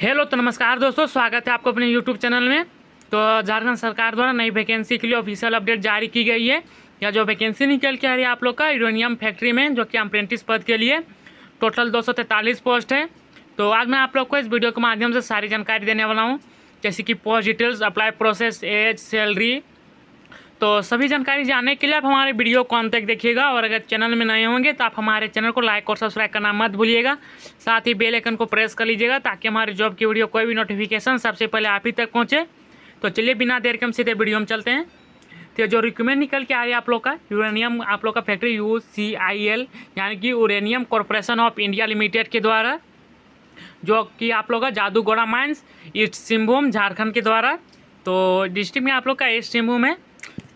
hello तो नमस्कार दोस्तों स्वागत है आपको अपने यूट्यूब चैनल में तो झारखंड सरकार द्वारा नई वैकेंसी के लिए ऑफिशियल अपडेट जारी की गई है या जो वैकेंसी निकल के आ रही है आप लोग का यूरेनियम फैक्ट्री में जो कि अप्रेंटिस पद के लिए टोटल दो पोस्ट है तो आज मैं आप लोग को इस वीडियो के माध्यम से सारी जानकारी देने वाला हूँ जैसे कि post details apply process age salary तो सभी जानकारी जानने के लिए आप हमारे वीडियो को अंत तक देखिएगा और अगर चैनल में नए होंगे तो आप हमारे चैनल को लाइक और सब्सक्राइब करना मत भूलिएगा साथ ही बेल आइकन को प्रेस कर लीजिएगा ताकि हमारे जॉब की वीडियो कोई भी नोटिफिकेशन सबसे पहले आप ही तक पहुँचे तो चलिए बिना देर के हम सीधे वीडियो में चलते हैं तो जो रिक्यूमेंट निकल के आ रही है आप लोग का यूरेनियम आप लोग का factory U C I L यानी कि uranium corporation of India limited के द्वारा जो कि आप लोग का जादूगोड़ा माइंस ईस्ट सिंहभूम झारखंड के द्वारा तो डिस्ट्रिक्ट में आप लोग का ईस्ट सिंहभूम है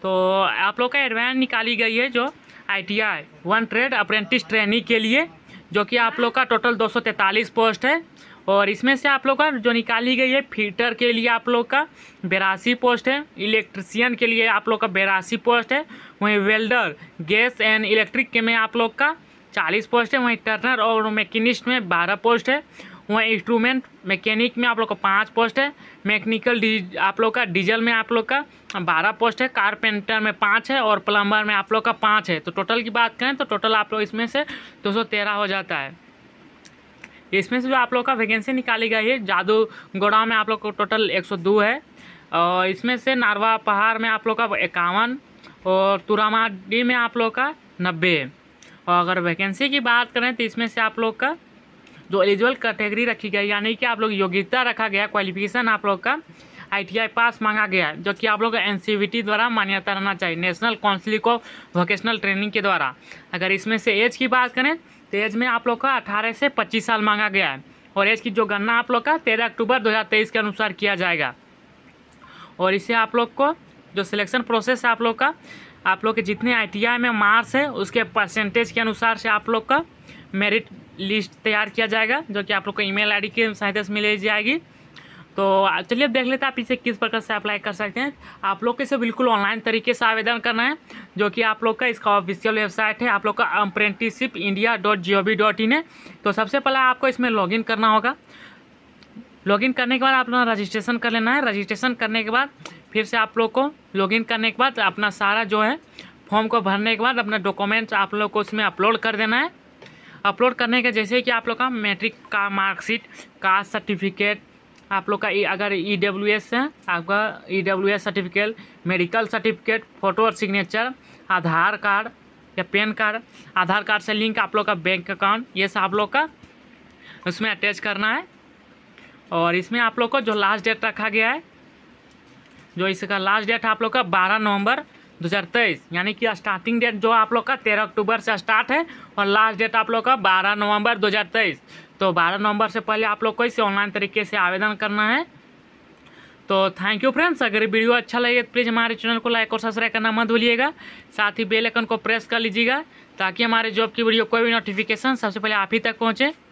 तो आप लोग का एडवांस निकाली गई है जो ITI one trade apprentice training के लिए जो कि आप लोग का टोटल तैंतालीस पोस्ट है और इसमें से आप लोग का जो निकाली गई है फीटर के लिए आप लोग का बेरासी पोस्ट है इलेक्ट्रिसियन के लिए आप लोग का बेरासी पोस्ट है वहीं वेल्डर गैस एंड इलेक्ट्रिक के में आप लोग का चालीस पोस्ट है वहीं टर्नर और मैकेनिस्ट में बारह पोस्ट है वहाँ इंस्ट्रूमेंट मैकेनिक में आप लोग का पाँच पोस्ट है मैकेनिकल आप लोग का डीजल में आप लोग का बारह पोस्ट है कारपेंटर में पाँच है और प्लम्बर में आप लोग का पाँच है तो टोटल की बात करें तो टोटल आप लोग इसमें से दो सौ तेरह हो जाता है इसमें से जो आप लोग का वैकेंसी निकाली गई है जादू गोड़ा में आप लोग को टोटल एक सौ दो है और इसमें से नारवा पहाड़ में आप लोग का इक्यावन और तुरामाडी में आप लोग का नब्बे और अगर वैकेंसी की बात करें तो इसमें से आप लोग का जो एलिजिबल कैटेगरी रखी गई यानी कि आप लोग योग्यता रखा गया क्वालिफिकेशन आप लोग का आईटीआई पास मांगा गया है जो कि आप लोग एनसीवीटी द्वारा मान्यता रहना चाहिए नेशनल काउंसिल को वोकेशनल ट्रेनिंग के द्वारा अगर इसमें से एज की बात करें तो एज में आप लोग का अठारह से पच्चीस साल मांगा गया है और एज की जो गणना आप लोग का तेरह अक्टूबर दो के अनुसार किया जाएगा और इसे आप लोग को जो सिलेक्शन प्रोसेस है आप लोग का आप लोग के जितने आईटीआई में मार्क्स है उसके परसेंटेज के अनुसार से आप लोग का मेरिट लिस्ट तैयार किया जाएगा जो कि आप लोग को ईमेल आईडी की सहायता से मिल जाएगी तो चलिए अब देख लेते हैं आप इसे किस प्रकार से अप्लाई कर सकते हैं आप लोग को इसे बिल्कुल ऑनलाइन तरीके से आवेदन करना है जो कि आप लोग का इसका ऑफिशियल वेबसाइट है आप लोग का apprenticeship India dot G O V dot in है तो सबसे पहले आपको इसमें लॉगिन करना होगा लॉगिन करने के बाद आप लोग रजिस्ट्रेशन कर लेना है रजिस्ट्रेशन करने के बाद फिर से आप लोग को लॉगिन करने के बाद अपना सारा जो है फॉर्म को भरने के बाद अपना डॉक्यूमेंट आप लोग को उसमें अपलोड कर देना है अपलोड करने के जैसे कि आप लोग का मैट्रिक का मार्कशीट कास्ट सर्टिफिकेट आप लोग का अगर ई डब्ल्यू एस है आपका E W S certificate medical certificate photo और सिग्नेचर आधार कार्ड या पैन कार्ड आधार कार्ड से लिंक आप लोग का बैंक अकाउंट ये सब आप लोग का उसमें अटैच करना है और इसमें आप लोग को जो लास्ट डेट रखा गया है जो इसका लास्ट डेट आप लोग का बारह नवंबर 2023 यानी कि स्टार्टिंग डेट जो आप लोग का 13 अक्टूबर से स्टार्ट है और लास्ट डेट आप लोग का 12 नवंबर 2023 तो 12 नवंबर से पहले आप लोग को इसे ऑनलाइन तरीके से आवेदन करना है तो थैंक यू फ्रेंड्स अगर वीडियो अच्छा लगे तो प्लीज़ हमारे चैनल को लाइक और सब्सक्राइब करना मत भूलिएगा साथ ही बेल आइकन को प्रेस कर लीजिएगा ताकि हमारे जॉब की वीडियो कोई भी नोटिफिकेशन सबसे पहले आप ही तक पहुँचे